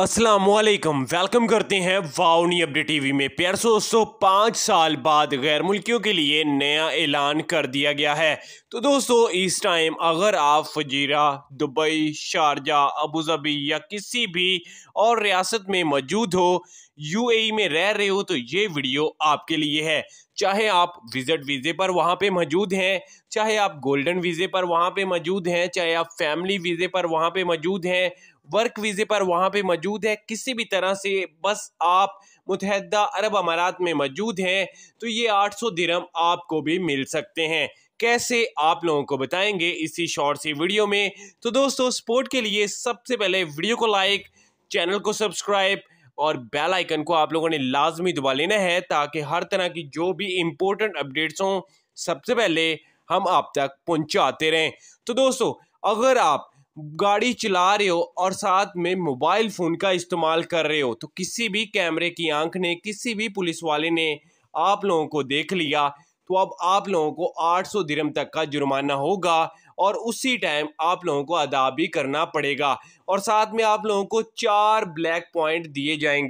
Aslam welcome करते हैं वाउनी update TV में प्यार दोस्तों पाँच साल बाद गैर मुल्कियों के लिए नया ऐलान कर दिया गया है तो दोस्तों इस टाइम अगर आप फजीरा दुबई शारजा अबूज़बी या किसी भी और रियासत में मौजूद हो यूएई में रह रहे हो तो ये वीडियो आपके लिए है चाहे आप विजिट वीज़े पर वहाँ पे मौजूद हैं चाहे आप गोल्डन वीज़े पर वहाँ पे मौजूद हैं चाहे आप फैमिली वीज़े पर वहाँ पे मौजूद हैं वर्क वीज़े पर वहाँ पे मौजूद है किसी भी तरह से बस आप मुतहदा अरब अमारात में मौजूद हैं तो ये आठ सौ दिरम आपको भी मिल सकते हैं कैसे आप लोगों को बताएंगे इसी शॉर्ट सी वीडियो में तो दोस्तों सपोर्ट के लिए सबसे पहले वीडियो को लाइक चैनल को सब्सक्राइब और बेल आइकन को आप लोगों ने लाजमी दबा लेना है ताकि हर तरह की जो भी इम्पोर्टेंट अपडेट्स हों सबसे पहले हम आप तक पहुंचाते रहें तो दोस्तों अगर आप गाड़ी चला रहे हो और साथ में मोबाइल फ़ोन का इस्तेमाल कर रहे हो तो किसी भी कैमरे की आंख ने किसी भी पुलिस वाले ने आप लोगों को देख लिया तो अब आप लोगों को 800 दिरम तक का जुर्माना होगा और उसी टाइम आप लोगों को अदा भी करना पड़ेगा और साथ में आप लोगों को चार ब्लैक पॉइंट दिए जाएंगे